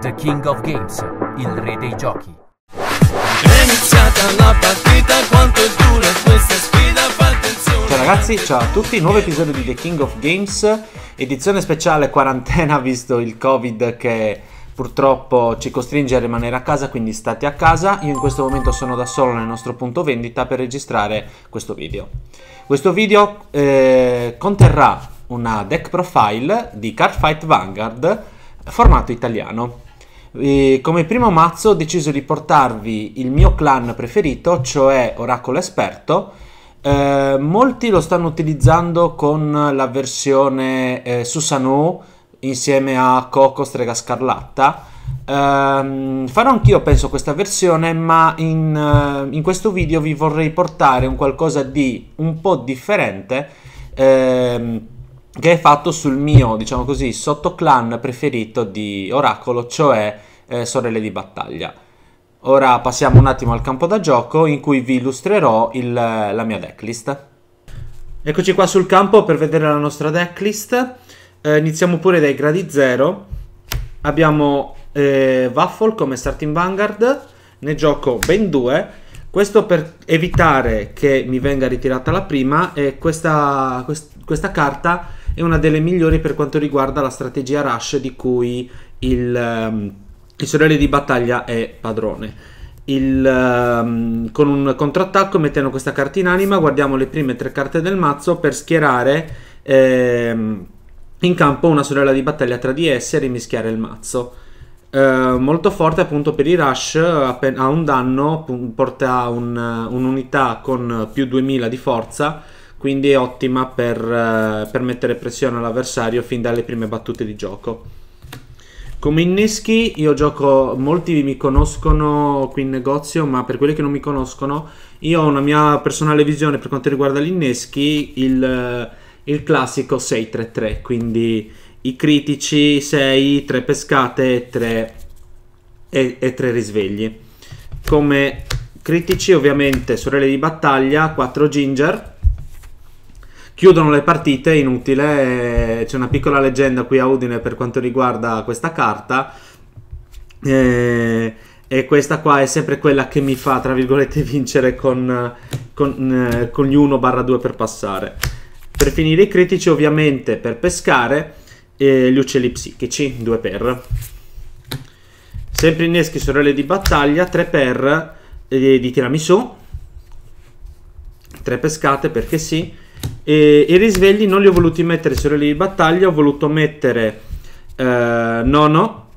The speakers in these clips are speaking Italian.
The King of Games, il re dei giochi. È iniziata la partita, quanto è dura questa sfida, Ciao ragazzi, ciao a tutti, nuovo episodio di The King of Games, edizione speciale quarantena visto il Covid che purtroppo ci costringe a rimanere a casa, quindi state a casa. Io in questo momento sono da solo nel nostro punto vendita per registrare questo video. Questo video eh, conterrà una deck profile di Cardfight Vanguard formato italiano. E come primo mazzo ho deciso di portarvi il mio clan preferito, cioè Oracolo Esperto. Eh, molti lo stanno utilizzando con la versione eh, Susanoo insieme a Coco Strega Scarlatta. Eh, farò anch'io penso questa versione, ma in, eh, in, questo video vi vorrei portare un qualcosa di un po' differente ehm, che è fatto sul mio, diciamo così, sottoclan preferito di Oracolo, cioè eh, Sorelle di Battaglia. Ora passiamo un attimo al campo da gioco in cui vi illustrerò il, la mia decklist. Eccoci qua sul campo per vedere la nostra decklist. Eh, iniziamo pure dai gradi 0. Abbiamo eh, Waffle come starting vanguard, ne gioco ben due. Questo per evitare che mi venga ritirata la prima e questa, quest questa carta è una delle migliori per quanto riguarda la strategia rush di cui il, um, il sorello di battaglia è padrone. Il, um, con un contrattacco mettendo questa carta in anima guardiamo le prime tre carte del mazzo per schierare ehm, in campo una sorella di battaglia tra di esse e rimischiare il mazzo. Eh, molto forte appunto per i rush, ha un danno, porta un, un'unità con più 2000 di forza quindi è ottima per, eh, per mettere pressione all'avversario fin dalle prime battute di gioco. Come inneschi io gioco, molti mi conoscono qui in negozio, ma per quelli che non mi conoscono, io ho una mia personale visione per quanto riguarda gli inneschi, il, eh, il classico 6-3-3, quindi i critici 6, 3 pescate 3, e, e 3 risvegli. Come critici ovviamente sorelle di battaglia, 4 ginger, chiudono le partite, inutile, c'è una piccola leggenda qui a Udine per quanto riguarda questa carta. Eh, e questa qua è sempre quella che mi fa, tra virgolette, vincere con, con, eh, con gli 1-2 per passare. Per finire i critici, ovviamente, per pescare, eh, gli uccelli psichici, 2 per. Sempre inneschi sorelle di battaglia, 3 per eh, di tiramisù, 3 pescate perché sì, e i risvegli non li ho voluti mettere sulle linee di battaglia, ho voluto mettere eh, Nono,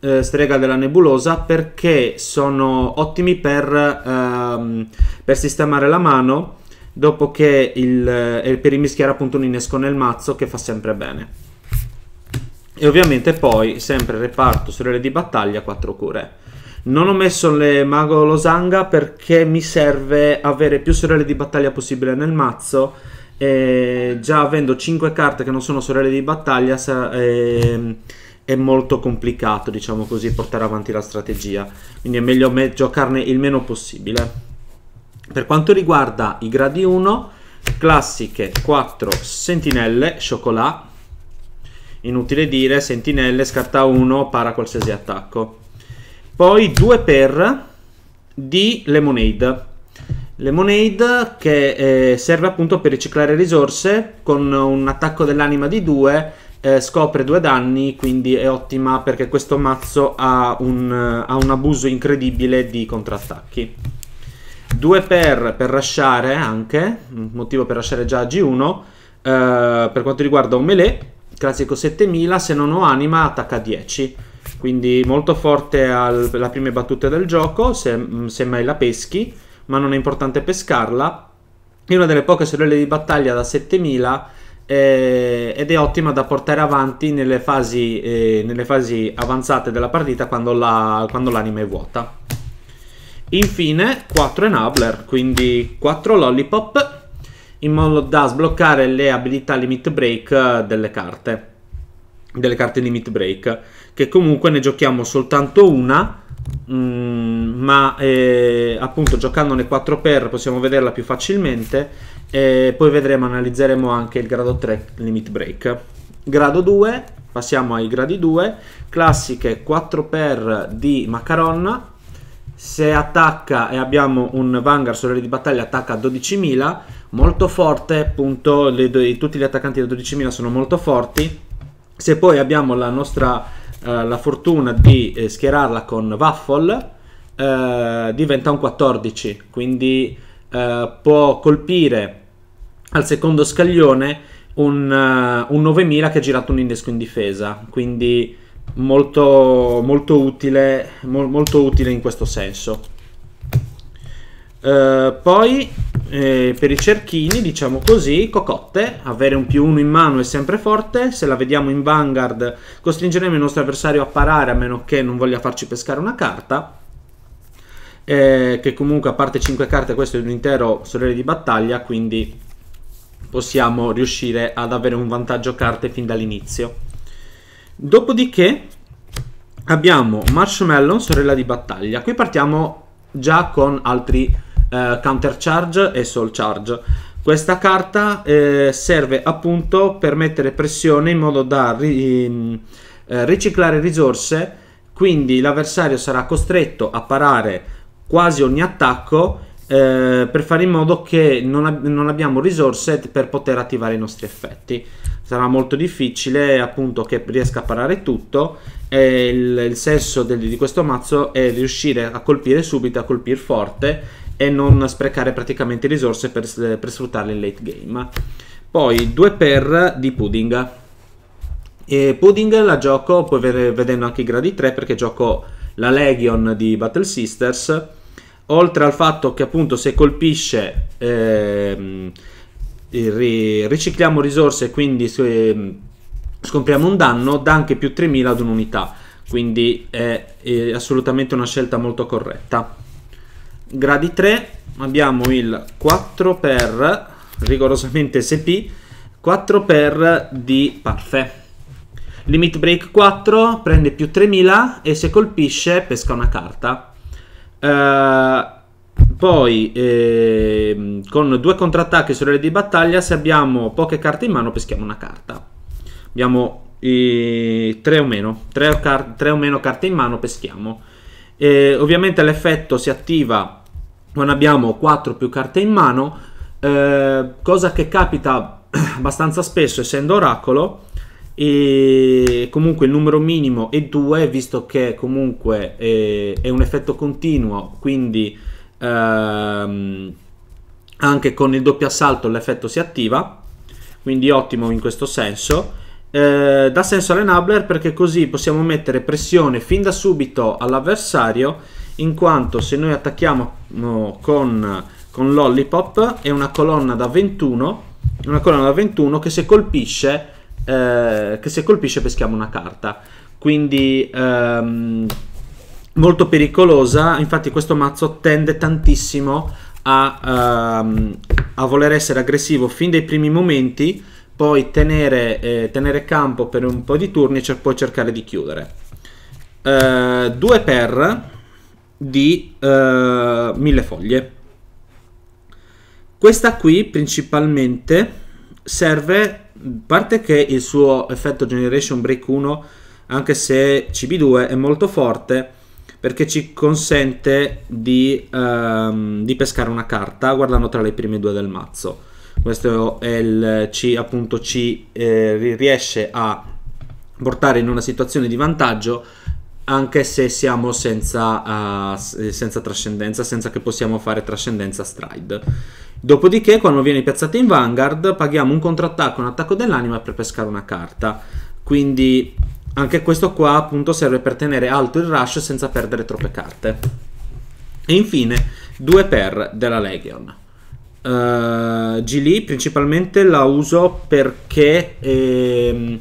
eh, Strega della Nebulosa, perché sono ottimi per, ehm, per sistemare la mano dopo che il, eh, per immischiare appunto un innesco nel mazzo che fa sempre bene. E ovviamente poi sempre reparto sorelle di battaglia 4 cure. Non ho messo le mago losanga perché mi serve avere più sorelle di battaglia possibile nel mazzo eh, già avendo 5 carte che non sono sorelle di battaglia eh, è molto complicato diciamo così portare avanti la strategia quindi è meglio me giocarne il meno possibile per quanto riguarda i gradi 1 classiche 4 sentinelle cioccolà inutile dire sentinelle scarta 1 para qualsiasi attacco poi 2 per di lemonade Lemonade che eh, serve appunto per riciclare risorse con un attacco dell'anima di 2 eh, scopre due danni quindi è ottima perché questo mazzo ha un, ha un abuso incredibile di contrattacchi due per per rushare anche motivo per lasciare già a G1 eh, per quanto riguarda un melee classico 7000 se non ho anima attacca 10 quindi molto forte alle prime battute del gioco se, se mai la peschi ma non è importante pescarla. È una delle poche sorelle di battaglia da 7000 eh, ed è ottima da portare avanti nelle fasi, eh, nelle fasi avanzate della partita quando, la, quando l'anima è vuota. Infine 4 enabler, quindi 4 lollipop in modo da sbloccare le abilità limit break eh, delle carte delle carte limit break che comunque ne giochiamo soltanto una Mm, ma eh, appunto giocandone 4 per possiamo vederla più facilmente e poi vedremo, analizzeremo anche il grado 3 limit break. Grado 2, passiamo ai gradi 2, classiche 4 per di macaronna, se attacca e abbiamo un Vanguard sulle di battaglia attacca a 12.000, molto forte, appunto le, tutti gli attaccanti da 12.000 sono molto forti, se poi abbiamo la nostra eh, la fortuna di eh, schierarla con Waffle, eh, diventa un 14, quindi eh, può colpire al secondo scaglione un, un 9000 che ha girato un indesco in difesa, quindi molto, molto, utile, mo- molto utile in questo senso. Eh, poi eh, per i cerchini, diciamo così, cocotte, avere un più uno in mano è sempre forte, se la vediamo in vanguard costringeremo il nostro avversario a parare a meno che non voglia farci pescare una carta, eh, che comunque a parte 5 carte questo è un intero sorello di battaglia, quindi possiamo riuscire ad avere un vantaggio carte fin dall'inizio. Dopodiché abbiamo Marshmallow, sorella di battaglia, qui partiamo già con altri eh, Counter Charge e Soul Charge. Questa carta eh, serve appunto per mettere pressione in modo da ri eh, riciclare risorse, quindi l'avversario sarà costretto a parare quasi ogni attacco eh, per fare in modo che non, ab non, abbiamo risorse per poter attivare i nostri effetti. Sarà molto difficile appunto che riesca a parare tutto e il, il senso del, di questo mazzo è riuscire a colpire subito, a colpire forte e non sprecare praticamente risorse per, per sfruttarle in late game. Poi 2 per di Pudding. E Pudding la gioco, poi vedendo anche i gradi 3 perché gioco la Legion di Battle Sisters, oltre al fatto che appunto se colpisce eh, ricicliamo risorse e quindi eh, scompriamo un danno, dà anche più 3000 ad un'unità, quindi è, è assolutamente una scelta molto corretta gradi 3 abbiamo il 4 per rigorosamente SP 4 per di parfait limit break 4 prende più 3000 e se colpisce pesca una carta uh, poi eh, con due contrattacchi sulle reti di battaglia se abbiamo poche carte in mano peschiamo una carta abbiamo 3 o meno 3 o, o meno carte in mano peschiamo eh, ovviamente l'effetto si attiva quando abbiamo 4 più carte in mano, eh, cosa che capita abbastanza spesso essendo oracolo. E comunque il numero minimo è 2 visto che comunque è, eh, è un effetto continuo quindi ehm, anche con il doppio assalto l'effetto si attiva quindi ottimo in questo senso eh, dà senso all'enabler perché così possiamo mettere pressione fin da subito all'avversario in quanto se noi attacchiamo con, con l'Ollipop è una colonna da 21 una colonna da 21 che se colpisce eh, che se colpisce peschiamo una carta quindi ehm, molto pericolosa infatti questo mazzo tende tantissimo a, ehm, a voler essere aggressivo fin dai primi momenti poi tenere, eh, tenere, campo per un po' di turni e poi cercare di chiudere. 2 eh, per di eh, mille foglie. Questa qui principalmente serve, a parte che il suo effetto Generation Break 1, anche se CB2 è molto forte, perché ci consente di, ehm, di pescare una carta guardando tra le prime due del mazzo questo è il C appunto ci eh, riesce a portare in una situazione di vantaggio anche se siamo senza, uh, senza trascendenza, senza che possiamo fare trascendenza stride. Dopodiché, quando viene piazzata in Vanguard, paghiamo un contrattacco, un attacco dell'anima per pescare una carta. Quindi anche questo qua appunto serve per tenere alto il rush senza perdere troppe carte. E infine due per della Legion. Uh, eh, Gili principalmente la uso perché, ehm,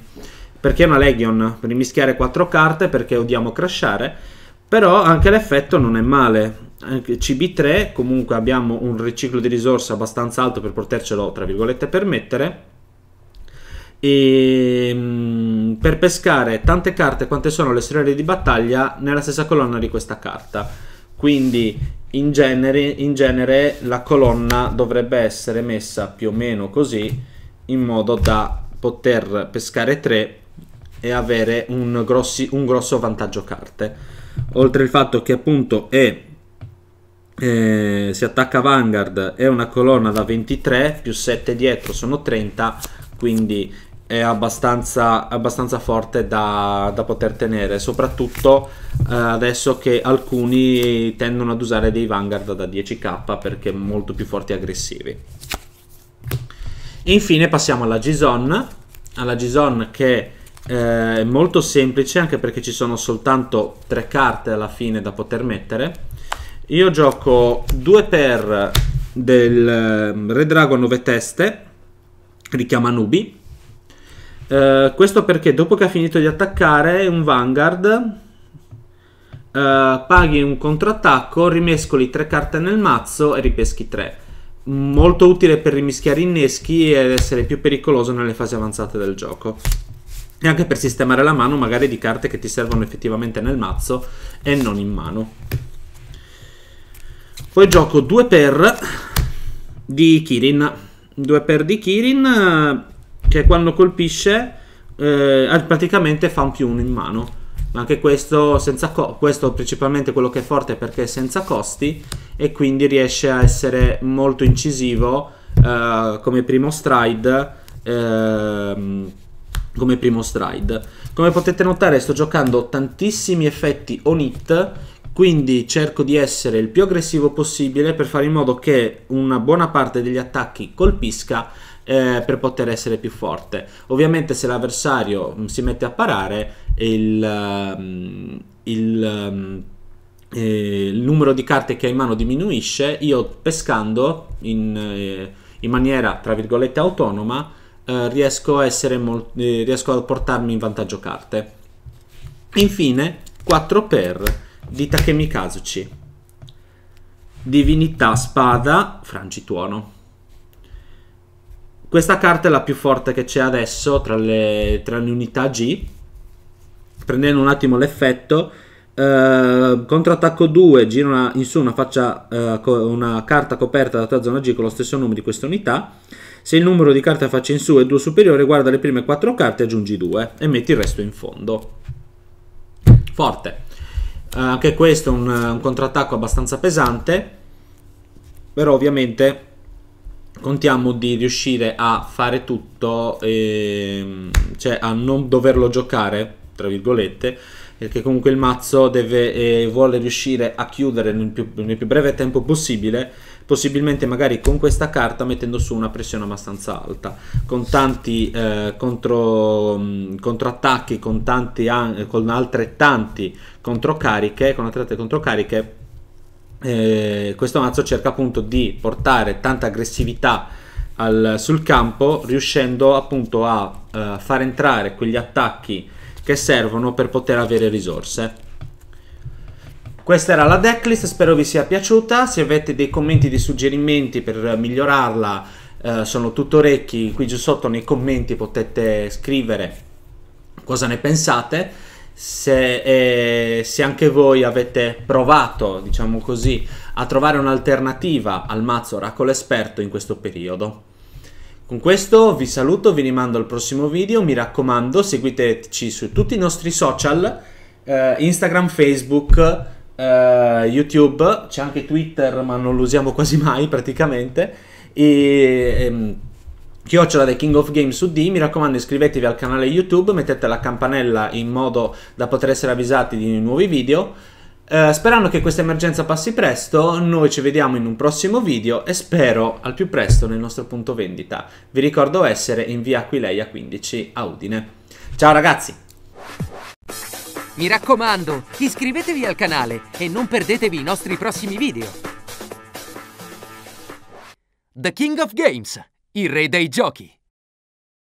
perché è una Legion, per mischiare quattro carte perché odiamo crashare, però anche l'effetto non è male. CB3 comunque abbiamo un riciclo di risorse abbastanza alto per potercelo tra virgolette permettere. E, ehm, per pescare tante carte quante sono le storie di battaglia nella stessa colonna di questa carta quindi in genere, in genere la colonna dovrebbe essere messa più o meno così in modo da poter pescare 3 e avere un, grossi, un grosso vantaggio carte. Oltre il fatto che appunto è eh, si attacca Vanguard è una colonna da 23 più 7 dietro sono 30 quindi è abbastanza, abbastanza forte da, da, poter tenere, soprattutto eh, adesso che alcuni tendono ad usare dei Vanguard da 10k perché molto più forti e aggressivi. Infine passiamo alla Gison, alla Gison che eh, è molto semplice anche perché ci sono soltanto tre carte alla fine da poter mettere. Io gioco due per del ehm, Re Drago 9 teste, richiama Nubi, eh, questo perché dopo che ha finito di attaccare un Vanguard, uh, paghi un contrattacco, rimescoli tre carte nel mazzo e ripeschi tre. Molto utile per rimischiare inneschi ed essere più pericoloso nelle fasi avanzate del gioco. E anche per sistemare la mano magari di carte che ti servono effettivamente nel mazzo e non in mano. Poi gioco 2 per di Kirin. 2 per di Kirin eh, che quando colpisce eh, praticamente fa un più uno in mano. Ma anche questo, senza co- questo principalmente quello che è forte perché è senza costi e quindi riesce a essere molto incisivo eh, come primo stride. Eh, come primo stride. Come potete notare sto giocando tantissimi effetti on hit, quindi cerco di essere il più aggressivo possibile per fare in modo che una buona parte degli attacchi colpisca eh, per poter essere più forte. Ovviamente se l'avversario mm, si mette a parare, il, ehm, il, ehm, eh, il, numero di carte che hai in mano diminuisce, io pescando in, eh, in maniera, tra virgolette, autonoma, eh, riesco, a molt- eh, riesco a portarmi in vantaggio carte. Infine, 4 per di Takemi Kazuchi. Divinità spada, frangituono. Questa carta è la più forte che c'è adesso tra le, tra le, unità G. Prendendo un attimo l'effetto, eh, contrattacco 2, gira una, in su una, faccia, eh, una carta coperta dalla tua zona G con lo stesso numero di questa unità. Se il numero di carte a faccia in su è 2 superiore, guarda le prime 4 carte e aggiungi 2 e metti il resto in fondo. Forte. Eh, anche questo è un, un contrattacco abbastanza pesante, però ovviamente contiamo di riuscire a fare tutto, ehm, cioè a non doverlo giocare, tra virgolette, perché comunque il mazzo deve, eh, vuole riuscire a chiudere nel più, nel più, breve tempo possibile, possibilmente magari con questa carta mettendo su una pressione abbastanza alta, con tanti eh, contro, mh, con, tanti, con altrettanti controcariche, con altrettanti controcariche eh, questo mazzo cerca appunto di portare tanta aggressività al, sul campo riuscendo appunto a uh, far entrare quegli attacchi che servono per poter avere risorse. Questa era la decklist, spero vi sia piaciuta, se avete dei commenti, dei suggerimenti per migliorarla eh, sono tutto orecchi, qui giù sotto nei commenti potete scrivere cosa ne pensate se, eh, se, anche voi avete provato, diciamo così, a trovare un'alternativa al mazzo oracolo esperto in questo periodo. Con questo vi saluto, vi rimando al prossimo video, mi raccomando seguiteci su tutti i nostri social, eh, Instagram, Facebook, eh, YouTube, c'è anche Twitter ma non lo usiamo quasi mai praticamente e... Ehm, chiocciola The King of Games su D, mi raccomando iscrivetevi al canale YouTube, mettete la campanella in modo da poter essere avvisati di nuovi video. Eh, sperando che questa emergenza passi presto, noi ci vediamo in un prossimo video e spero al più presto nel nostro punto vendita. Vi ricordo essere in via Aquileia 15 a Udine. Ciao ragazzi! Mi raccomando, iscrivetevi al canale e non perdetevi i nostri prossimi video! The King of Games il re dei giochi.